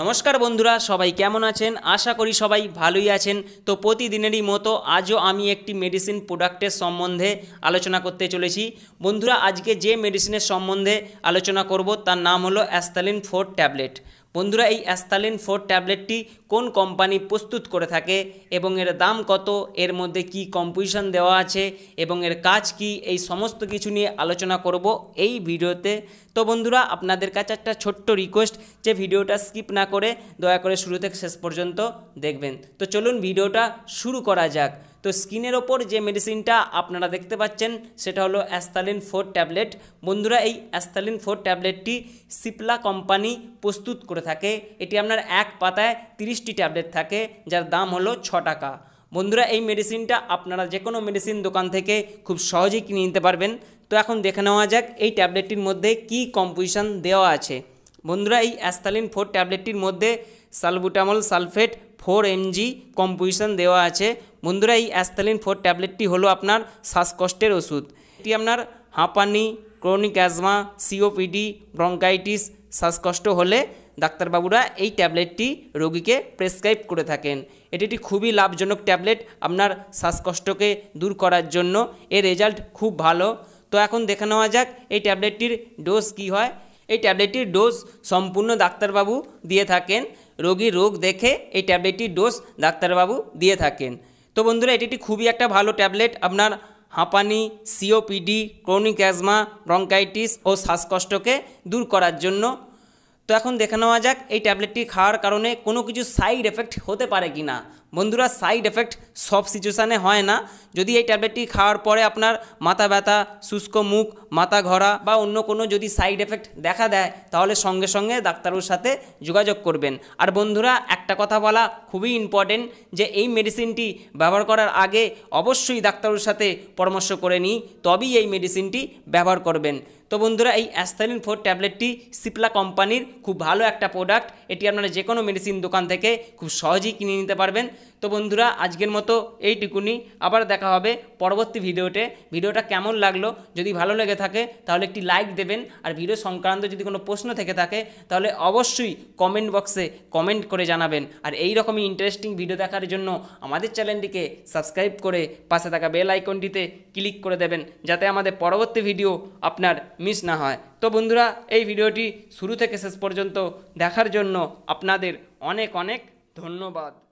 নমস্কার বন্ধুরা সবাই কেমন আছেন আশা করি সবাই ভালোই আছেন তো প্রতিদিনেরই মতো আজও আমি একটি মেডিসিন প্রোডাক্টের সম্বন্ধে আলোচনা করতে চলেছি বন্ধুরা আজকে যে মেডিসিনের সম্বন্ধে আলোচনা করব তার নাম হলো অ্যাস্তালিন ফোর ট্যাবলেট বন্ধুরা এই অ্যাস্তালিন ফোর ট্যাবলেটটি কোন কোম্পানি প্রস্তুত করে থাকে এবং এর দাম কত এর মধ্যে কি কম্পোজিশন দেওয়া আছে এবং এর কাজ কি এই সমস্ত কিছু নিয়ে আলোচনা করব এই ভিডিওতে তো বন্ধুরা আপনাদের কাছে একটা ছোট্ট রিকোয়েস্ট যে ভিডিওটা স্কিপ না করে দয়া করে শুরু থেকে শেষ পর্যন্ত দেখবেন তো চলুন ভিডিওটা শুরু করা যাক তো স্কিনের ওপর যে মেডিসিনটা আপনারা দেখতে পাচ্ছেন সেটা হলো অ্যাস্তালিন ফোর ট্যাবলেট বন্ধুরা এই অ্যাস্তালিন ফোর ট্যাবলেটটি সিপলা কোম্পানি প্রস্তুত করে থাকে এটি আপনার এক পাতায় তিরিশটি ট্যাবলেট থাকে যার দাম হলো ছ টাকা বন্ধুরা এই মেডিসিনটা আপনারা যে কোনো মেডিসিন দোকান থেকে খুব সহজেই কিনে নিতে পারবেন তো এখন দেখে নেওয়া যাক এই ট্যাবলেটটির মধ্যে কি কম্পোজিশন দেওয়া আছে বন্ধুরা এই অ্যাস্তালিন ফোর ট্যাবলেটটির মধ্যে salbutamol sulphate four MG composition দেওয়া আছে বন্ধুরা এই অ্যাস্তালিন ফোর ট্যাবলেটটি হলো আপনার শ্বাসকষ্টের ওষুধ এটি আপনার হাঁপানি ক্রনিক অ্যাজমা সিওপিডি ব্রঙ্কাইটিস শ্বাসকষ্ট হলে ডাক্তারবাবুরা এই ট্যাবলেটটি রোগীকে প্রেসক্রাইব করে থাকেন এটি একটি খুবই লাভজনক ট্যাবলেট আপনার শ্বাসকষ্টকে দূর করার জন্য এর রেজাল্ট খুব ভালো তো এখন দেখে নেওয়া যাক এই ট্যাবলেটটির ডোজ কি হয় এই ট্যাবলেটটির ডোজ সম্পূর্ণ ডাক্তারবাবু দিয়ে থাকেন রোগী রোগ দেখে এই ট্যাবলেটটির ডোজ ডাক্তারবাবু দিয়ে থাকেন তো বন্ধুরা এটি একটি খুবই একটা ভালো ট্যাবলেট আপনার হাঁপানি সিওপিডি ক্রনিক অ্যাজমা ব্রঙ্কাইটিস ও শ্বাসকষ্টকে দূর করার জন্য তো এখন দেখে নেওয়া যাক এই ট্যাবলেটটি খাওয়ার কারণে কোনো কিছু সাইড এফেক্ট হতে পারে কি না বন্ধুরা সাইড এফেক্ট সব সিচুয়েশানে হয় না যদি এই ট্যাবলেটটি খাওয়ার পরে আপনার মাথা ব্যথা শুষ্ক মুখ মাথা ঘরা বা অন্য কোনো যদি সাইড এফেক্ট দেখা দেয় তাহলে সঙ্গে সঙ্গে ডাক্তারের সাথে যোগাযোগ করবেন আর বন্ধুরা একটা কথা বলা খুবই ইম্পর্টেন্ট যে এই মেডিসিনটি ব্যবহার করার আগে অবশ্যই ডাক্তারের সাথে পরামর্শ করে নিই তবেই এই মেডিসিনটি ব্যবহার করবেন তো বন্ধুরা এই অ্যাস্থালিন ফোর ট্যাবলেটটি সিপলা কোম্পানির খুব ভালো একটা প্রোডাক্ট এটি আপনারা যে কোনো মেডিসিন দোকান থেকে খুব সহজেই কিনে নিতে পারবেন তো বন্ধুরা আজকের মতো এইটুকুনি আবার দেখা হবে পরবর্তী ভিডিওতে ভিডিওটা কেমন লাগলো যদি ভালো লেগে থাকে তাহলে একটি লাইক দেবেন আর ভিডিও সংক্রান্ত যদি কোনো প্রশ্ন থেকে থাকে তাহলে অবশ্যই কমেন্ট বক্সে কমেন্ট করে জানাবেন আর এই রকমই ইন্টারেস্টিং ভিডিও দেখার জন্য আমাদের চ্যানেলটিকে সাবস্ক্রাইব করে পাশে থাকা বেল আইকনটিতে ক্লিক করে দেবেন যাতে আমাদের পরবর্তী ভিডিও আপনার মিস না হয় তো বন্ধুরা এই ভিডিওটি শুরু থেকে শেষ পর্যন্ত দেখার জন্য আপনাদের অনেক অনেক ধন্যবাদ